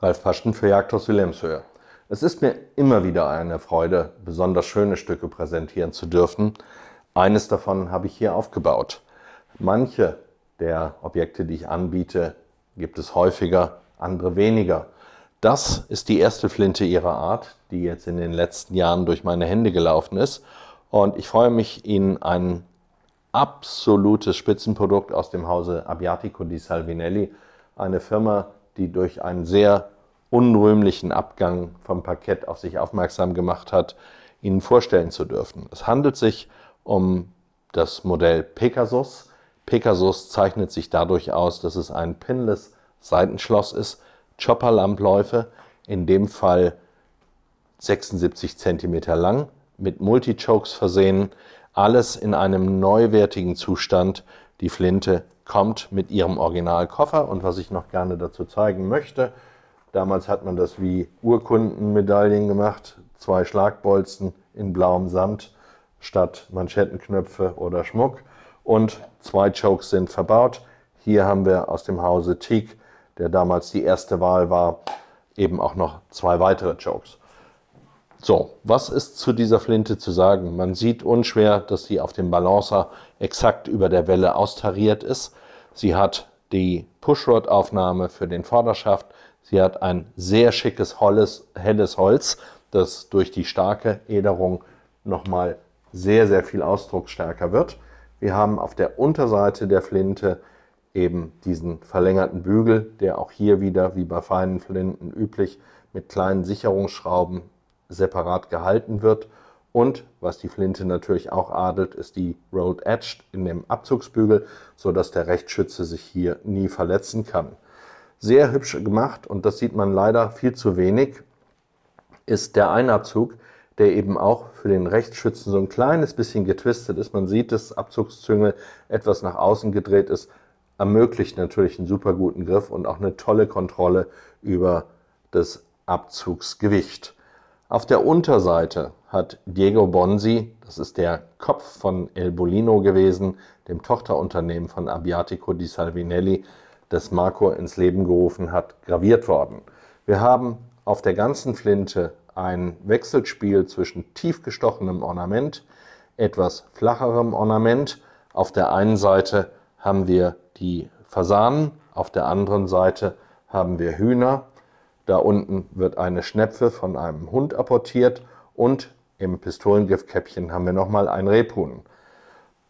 Ralf Paschen für Jagdhaus Wilhelmshöhe. Es ist mir immer wieder eine Freude, besonders schöne Stücke präsentieren zu dürfen. Eines davon habe ich hier aufgebaut. Manche der Objekte, die ich anbiete, gibt es häufiger, andere weniger. Das ist die erste Flinte ihrer Art, die jetzt in den letzten Jahren durch meine Hände gelaufen ist. Und ich freue mich, Ihnen ein absolutes Spitzenprodukt aus dem Hause Abiatico di Salvinelli, eine Firma, die durch einen sehr unrühmlichen Abgang vom Parkett auf sich aufmerksam gemacht hat, Ihnen vorstellen zu dürfen. Es handelt sich um das Modell Pegasus. Pegasus zeichnet sich dadurch aus, dass es ein pinless Seitenschloss ist, Chopperlampläufe, in dem Fall 76 cm lang, mit Multichokes versehen, alles in einem neuwertigen Zustand, die Flinte kommt mit ihrem Originalkoffer. Und was ich noch gerne dazu zeigen möchte, damals hat man das wie Urkundenmedaillen gemacht, zwei Schlagbolzen in blauem Samt statt Manschettenknöpfe oder Schmuck. Und zwei Chokes sind verbaut. Hier haben wir aus dem Hause Teak, der damals die erste Wahl war, eben auch noch zwei weitere Chokes. So, was ist zu dieser Flinte zu sagen? Man sieht unschwer, dass sie auf dem Balancer exakt über der Welle austariert ist. Sie hat die Pushrod-Aufnahme für den Vorderschaft. Sie hat ein sehr schickes, holles, helles Holz, das durch die starke Ederung nochmal sehr, sehr viel ausdrucksstärker wird. Wir haben auf der Unterseite der Flinte eben diesen verlängerten Bügel, der auch hier wieder, wie bei feinen Flinten üblich, mit kleinen Sicherungsschrauben separat gehalten wird. Und was die Flinte natürlich auch adelt, ist die Road Edge in dem Abzugsbügel, sodass der Rechtsschütze sich hier nie verletzen kann. Sehr hübsch gemacht und das sieht man leider viel zu wenig, ist der Einabzug, der eben auch für den Rechtsschützen so ein kleines bisschen getwistet ist. Man sieht, dass Abzugszüngel etwas nach außen gedreht ist, ermöglicht natürlich einen super guten Griff und auch eine tolle Kontrolle über das Abzugsgewicht. Auf der Unterseite hat Diego Bonzi, das ist der Kopf von El Bolino gewesen, dem Tochterunternehmen von Abiatico di Salvinelli, das Marco ins Leben gerufen hat, graviert worden. Wir haben auf der ganzen Flinte ein Wechselspiel zwischen tiefgestochenem Ornament, etwas flacherem Ornament. Auf der einen Seite haben wir die Fasanen, auf der anderen Seite haben wir Hühner. Da unten wird eine Schnepfe von einem Hund apportiert und im Pistolengriffkäppchen haben wir nochmal einen Rebhuhn.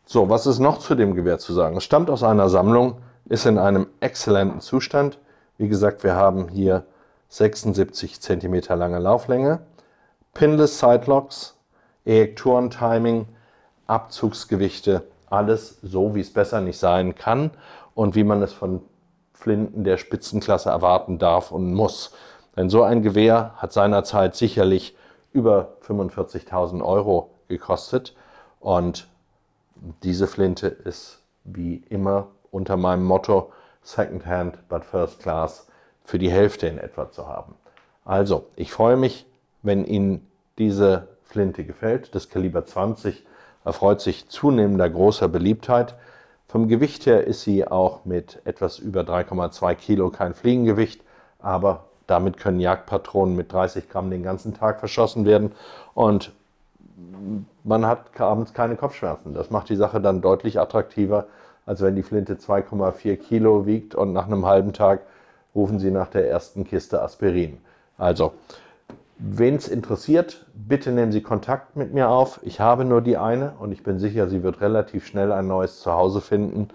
So, was ist noch zu dem Gewehr zu sagen? Es stammt aus einer Sammlung, ist in einem exzellenten Zustand. Wie gesagt, wir haben hier 76 cm lange Lauflänge, Pinless Sidelocks, Ejektoren-Timing, Abzugsgewichte, alles so, wie es besser nicht sein kann und wie man es von Flinten der Spitzenklasse erwarten darf und muss. Denn so ein Gewehr hat seinerzeit sicherlich über 45.000 Euro gekostet und diese Flinte ist wie immer unter meinem Motto Secondhand but First Class für die Hälfte in etwa zu haben. Also, ich freue mich, wenn Ihnen diese Flinte gefällt. Das Kaliber 20 erfreut sich zunehmender großer Beliebtheit. Vom Gewicht her ist sie auch mit etwas über 3,2 Kilo kein Fliegengewicht, aber damit können Jagdpatronen mit 30 Gramm den ganzen Tag verschossen werden und man hat abends keine Kopfschmerzen. Das macht die Sache dann deutlich attraktiver, als wenn die Flinte 2,4 Kilo wiegt und nach einem halben Tag rufen sie nach der ersten Kiste Aspirin. Also, Wen es interessiert, bitte nehmen Sie Kontakt mit mir auf. Ich habe nur die eine und ich bin sicher, sie wird relativ schnell ein neues Zuhause finden,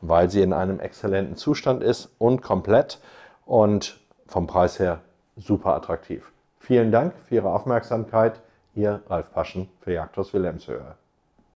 weil sie in einem exzellenten Zustand ist und komplett und vom Preis her super attraktiv. Vielen Dank für Ihre Aufmerksamkeit. Ihr Ralf Paschen für Jagdhaus Wilhelmshöhe.